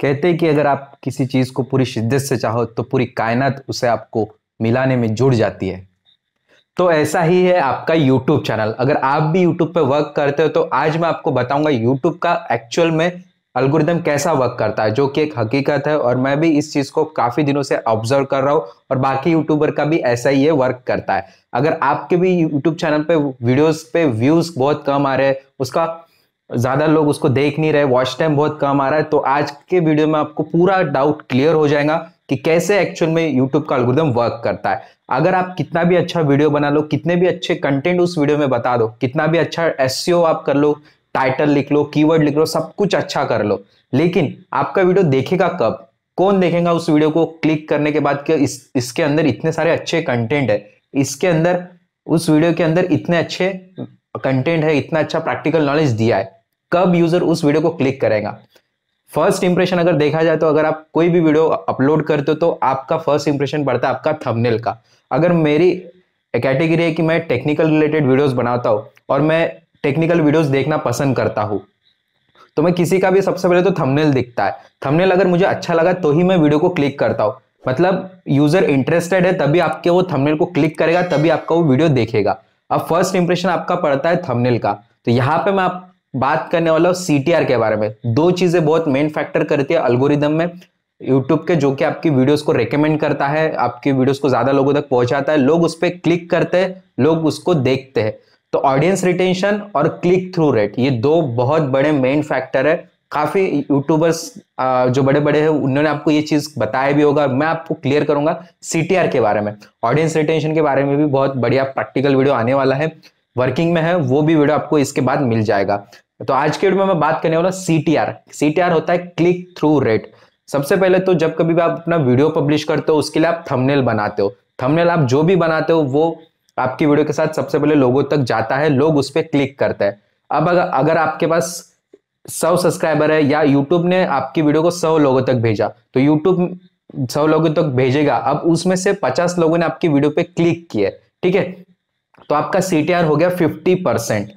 कहते हैं कि अगर आप किसी चीज़ को पूरी शिद्दत से चाहो तो पूरी कायनात उसे आपको मिलाने में जुड़ जाती है तो ऐसा ही है आपका YouTube चैनल अगर आप भी YouTube पे वर्क करते हो तो आज मैं आपको बताऊंगा YouTube का एक्चुअल में अल्गोरिदम कैसा वर्क करता है जो कि एक हकीकत है और मैं भी इस चीज़ को काफ़ी दिनों से ऑब्जर्व कर रहा हूँ और बाकी यूट्यूबर का भी ऐसा ही ये वर्क करता है अगर आपके भी यूट्यूब चैनल पे वीडियोस पे व्यूज़ बहुत कम आ रहे हैं उसका ज़्यादा लोग उसको देख नहीं रहे वॉच टाइम बहुत कम आ रहा है तो आज के वीडियो में आपको पूरा डाउट क्लियर हो जाएगा कि कैसे एक्चुअल में यूट्यूब का अलगुदम वर्क करता है अगर आप कितना भी अच्छा वीडियो बना लो कितने भी अच्छे कंटेंट उस वीडियो में बता दो कितना भी अच्छा एस e आप कर लो टाइटल लिख लो कीवर्ड लिख लो सब कुछ अच्छा कर लो लेकिन आपका वीडियो देखेगा कब कौन देखेगा उस वीडियो को क्लिक करने के बाद कि इस, इसके अंदर इतने सारे अच्छे कंटेंट है इसके अंदर उस वीडियो के अंदर इतने अच्छे कंटेंट है इतना अच्छा प्रैक्टिकल नॉलेज दिया है कब यूजर उस वीडियो को क्लिक करेगा फर्स्ट इंप्रेशन अगर देखा जाए तो अगर आप कोई भी वीडियो अपलोड करते हो तो आपका फर्स्ट इंप्रेशन पड़ता है आपका थंबनेल का अगर मेरी कैटेगरी है कि मैं टेक्निकल रिलेटेड वीडियोस बनाता हूँ और मैं टेक्निकल वीडियोस देखना पसंद करता हूँ तो मैं किसी का भी सबसे पहले तो थंबनेल दिखता है थंबनेल अगर मुझे अच्छा लगा तो ही मैं वीडियो को क्लिक करता हूँ मतलब यूजर इंटरेस्टेड है तभी आपके वो थंबनेल को क्लिक करेगा तभी आपका वो वीडियो देखेगा अब फर्स्ट इंप्रेशन आपका पड़ता है थंबनेल का तो यहाँ पे मैं आप बात करने वाला हूँ सीटीआर के बारे में दो चीजें बहुत मेन फैक्टर करती है अल्गोरिदम में यूट्यूब के जो कि आपकी वीडियोस को रेकमेंड करता है आपकी वीडियोस को ज्यादा लोगों तक पहुंचाता है लोग उस पर क्लिक करते हैं लोग उसको देखते हैं तो ऑडियंस रिटेंशन और क्लिक थ्रू रेट ये दो बहुत बड़े मेन फैक्टर है काफी यूट्यूबर्स जो बड़े बड़े हैं उन्होंने आपको ये चीज बताया भी होगा मैं आपको क्लियर करूंगा सी के बारे में ऑडियंस रिटेंशन के बारे में भी बहुत बढ़िया प्रैक्टिकल वीडियो आने वाला है वर्किंग में है वो भी वीडियो आपको इसके बाद मिल जाएगा तो आज के वीडियो में मैं बात करने वाला C T R C T R होता है क्लिक थ्रू रेट सबसे पहले तो जब कभी भी आप अपना वीडियो पब्लिश करते हो उसके लिए आप थंबनेल बनाते हो थंबनेल आप जो भी बनाते हो वो आपकी वीडियो के साथ सबसे पहले लोगों तक जाता है लोग उस पर क्लिक करते हैं अब अगर अगर आपके पास सौ सब्सक्राइबर है या यूट्यूब ने आपकी वीडियो को सौ लोगों तक भेजा तो यूट्यूब सौ लोगों तक भेजेगा अब उसमें से पचास लोगों ने आपकी वीडियो पे क्लिक किया ठीक है तो आपका सी हो गया फिफ्टी परसेंट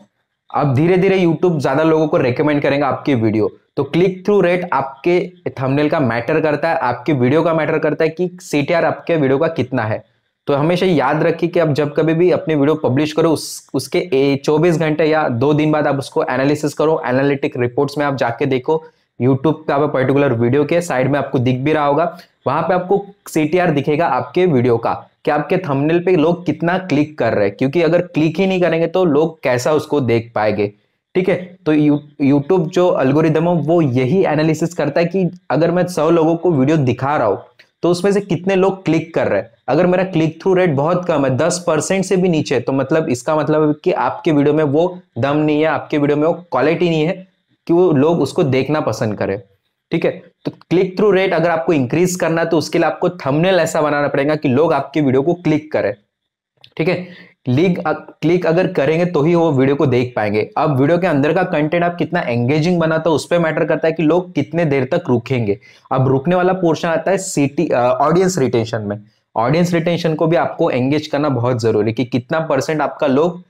अब धीरे धीरे यूट्यूब ज़्यादा लोगों को रेकमेंड करेंगे आपकी वीडियो तो क्लिक थ्रू रेट आपके थंबनेल का मैटर करता है आपके वीडियो का मैटर करता है कि सी आपके वीडियो का कितना है तो हमेशा याद रखिए कि आप जब कभी भी अपनी वीडियो पब्लिश करो उस उसके चौबीस घंटे या दो दिन बाद आप उसको एनालिसिस करो एनालिटिक रिपोर्ट्स में आप जाके देखो यूट्यूब का पर्टिकुलर वीडियो के साइड में आपको दिख भी रहा होगा वहां पे आपको सी दिखेगा आपके वीडियो का कि आपके थंबनेल पे लोग कितना क्लिक कर रहे हैं क्योंकि अगर क्लिक ही नहीं करेंगे तो लोग कैसा उसको देख पाएंगे ठीक है तो यू यूट्यूब जो अल्गोरिदम है वो यही एनालिसिस करता है कि अगर मैं सौ लोगों को वीडियो दिखा रहा हूँ तो उसमें से कितने लोग क्लिक कर रहे हैं अगर मेरा क्लिक थ्रू रेट बहुत कम है दस परसेंट से भी नीचे तो मतलब इसका मतलब कि आपके वीडियो में वो दम नहीं है आपके वीडियो में वो क्वालिटी नहीं है कि वो लोग उसको देखना पसंद करें ठीक है तो क्लिक थ्रू रेट अगर आपको इंक्रीज करना है तो उसके लिए आपको थंबनेल ऐसा बनाना पड़ेगा कि लोग आपके वीडियो को क्लिक करें ठीक है क्लिक क्लिक अगर करेंगे तो ही वो वीडियो को देख पाएंगे अब वीडियो के अंदर का कंटेंट आप कितना एंगेजिंग बनाता है उस पर मैटर करता है कि लोग कितने देर तक रुकेंगे अब रुकने वाला पोर्शन आता है सिटी ऑडियंस रिटेंशन में ऑडियंस रिटेंशन को भी आपको एंगेज करना बहुत जरूरी है कि कितना परसेंट आपका लोग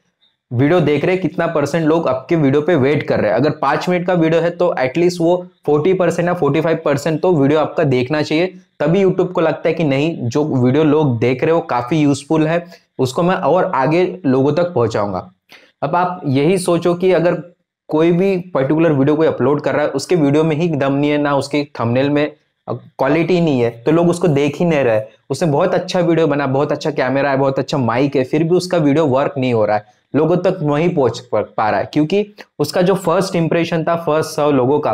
वीडियो देख रहे कितना परसेंट लोग आपके वीडियो पे वेट कर रहे हैं अगर पाँच मिनट का वीडियो है तो एटलीस्ट वो फोर्टी परसेंट या फोर्टी फाइव परसेंट तो वीडियो आपका देखना चाहिए तभी यूट्यूब को लगता है कि नहीं जो वीडियो लोग देख रहे हो काफ़ी यूजफुल है उसको मैं और आगे लोगों तक पहुंचाऊंगा अब आप यही सोचो कि अगर कोई भी पर्टिकुलर वीडियो कोई अपलोड कर रहा है उसके वीडियो में ही दम नहीं है ना उसके थंबनेल में क्वालिटी नहीं है तो लोग उसको देख ही नहीं रहे उसने बहुत अच्छा वीडियो बना बहुत अच्छा कैमरा है बहुत अच्छा माइक है फिर भी उसका वीडियो वर्क नहीं हो रहा है लोगों तक नहीं पहुंच पा रहा है क्योंकि उसका जो फर्स्ट इंप्रेशन था फर्स्ट सौ लोगों का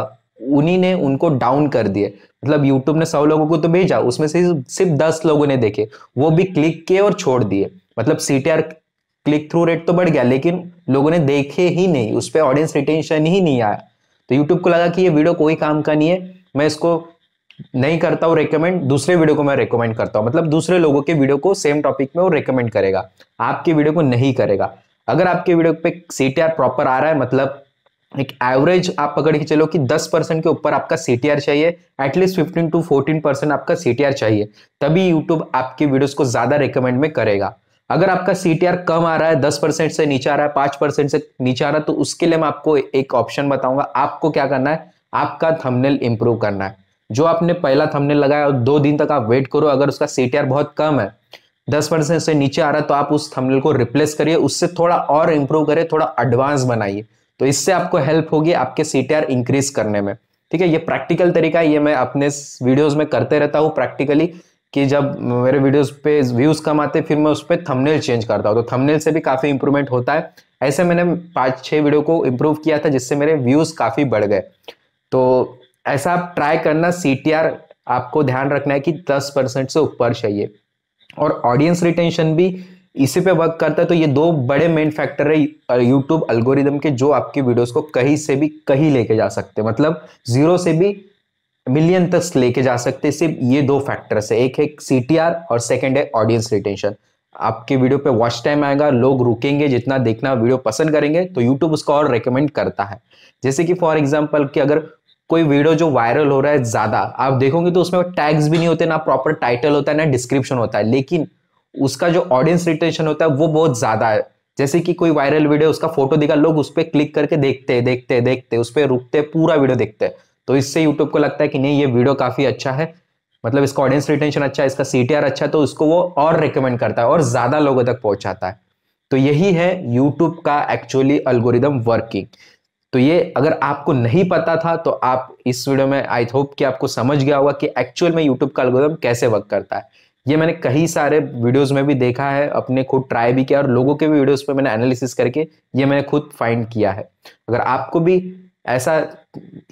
उन्हीं ने उनको डाउन कर दिए मतलब यूट्यूब ने सौ लोगों को तो भेजा उसमें से सिर्फ दस लोगों ने देखे वो भी क्लिक किए और छोड़ दिए मतलब सी क्लिक थ्रू रेट तो बढ़ गया लेकिन लोगों ने देखे ही नहीं उस पर ऑडियंस रिटेंशन ही नहीं आया तो यूट्यूब को लगा कि ये वीडियो कोई काम का नहीं है मैं इसको नहीं करता हूँ रिकमेंड दूसरे वीडियो को मैं रिकमेंड करता हूँ मतलब दूसरे लोगों के वीडियो को सेम टॉपिक में वो रिकमेंड करेगा आपके वीडियो को नहीं करेगा अगर आपके वीडियो पे सी प्रॉपर आ रहा है मतलब एक एवरेज आप पकड़ के चलो कि 10 परसेंट के ऊपर आपका सी चाहिए एटलीस्ट 15 टू 14 परसेंट आपका सी चाहिए तभी यूट्यूब आपके वीडियोस को ज़्यादा रिकमेंड में करेगा अगर आपका सी कम आ रहा है दस परसेंट से नीचे आ रहा है 5 परसेंट से नीचे आ रहा है तो उसके लिए मैं आपको एक ऑप्शन बताऊंगा आपको क्या करना है आपका थमनेल इंप्रूव करना है जो आपने पहला थमने लगाया और दो दिन तक आप वेट करो अगर उसका सी बहुत कम है दस परसेंट से नीचे आ रहा है तो आप उस थमनेल को रिप्लेस करिए उससे थोड़ा और इम्प्रूव करिए थोड़ा एडवांस बनाइए तो इससे आपको हेल्प होगी आपके सी इंक्रीज करने में ठीक है ये प्रैक्टिकल तरीका है ये मैं अपने वीडियोस में करते रहता हूँ प्रैक्टिकली कि जब मेरे वीडियोस पे व्यूज कम आते फिर मैं उस पर थमनेल चेंज करता हूँ तो थमनेल से भी काफ़ी इंप्रूवमेंट होता है ऐसे मैंने पाँच छः वीडियो को इम्प्रूव किया था जिससे मेरे व्यूज़ काफ़ी बढ़ गए तो ऐसा आप ट्राई करना सी आपको ध्यान रखना है कि दस परसेंट से ऊपर चाहिए और ऑडियंस रिटेंशन भी इसी पे वर्क करता है तो ये दो बड़े मेन फैक्टर है यूट्यूब अल्गोरिदम के जो आपकी वीडियोस को कहीं से भी कहीं लेके जा सकते हैं मतलब जीरो से भी मिलियन तक लेके जा सकते सिर्फ ये दो फैक्टर्स है एक है सी और सेकेंड है ऑडियंस रिटेंशन आपके वीडियो पे वॉच टाइम आएगा लोग रुकेंगे जितना देखना वीडियो पसंद करेंगे तो यूट्यूब उसको और रिकमेंड करता है जैसे कि फॉर एग्जाम्पल कि अगर कोई वीडियो जो वायरल हो रहा है ज्यादा आप देखोगे तो उसमें टैग्स भी नहीं होते ना प्रॉपर टाइटल होता है ना डिस्क्रिप्शन होता है लेकिन उसका जो ऑडियंस रिटेंशन होता है वो बहुत ज्यादा है जैसे कि कोई वायरल वीडियो उसका फोटो दिखा लोग उस पर क्लिक करके देखते हैं देखते हैं देखते हैं उस पर रुकते पूरा वीडियो देखते हैं तो इससे यूट्यूब को लगता है कि नहीं ये वीडियो काफी अच्छा है मतलब इसका ऑडियंस रिटेंशन अच्छा है इसका सी अच्छा है तो उसको वो और रिकमेंड करता है और ज्यादा लोगों तक पहुंचाता है तो यही है यूट्यूब का एक्चुअली अल्गोरिदम वर्किंग तो ये अगर आपको नहीं पता था तो आप इस वीडियो में आई होप कि आपको समझ गया होगा कि एक्चुअल में यूट्यूब का अलगोदम कैसे वर्क करता है ये मैंने कई सारे वीडियोस में भी देखा है अपने खुद ट्राई भी किया और लोगों के भी वीडियोस पे मैंने एनालिसिस करके ये मैंने खुद फाइंड किया है अगर आपको भी ऐसा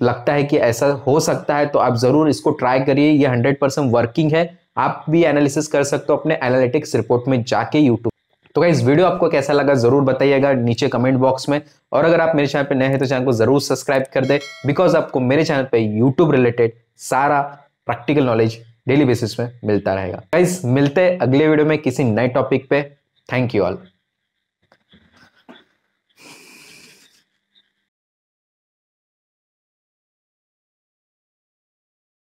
लगता है कि ऐसा हो सकता है तो आप ज़रूर इसको ट्राई करिए ये हंड्रेड वर्किंग है आप भी एनालिसिस कर सकते हो अपने एनालिटिक्स रिपोर्ट में जाके यूट्यूब तो क्या वीडियो आपको कैसा लगा जरूर बताइएगा नीचे कमेंट बॉक्स में और अगर आप मेरे चैनल पर नए हैं तो चैनल को जरूर सब्सक्राइब कर दे बिकॉज आपको मेरे चैनल पर यूट्यूब रिलेटेड सारा प्रैक्टिकल नॉलेज डेली बेसिस में मिलता रहेगा गाइज मिलते हैं अगले वीडियो में किसी नए टॉपिक पे थैंक यू ऑल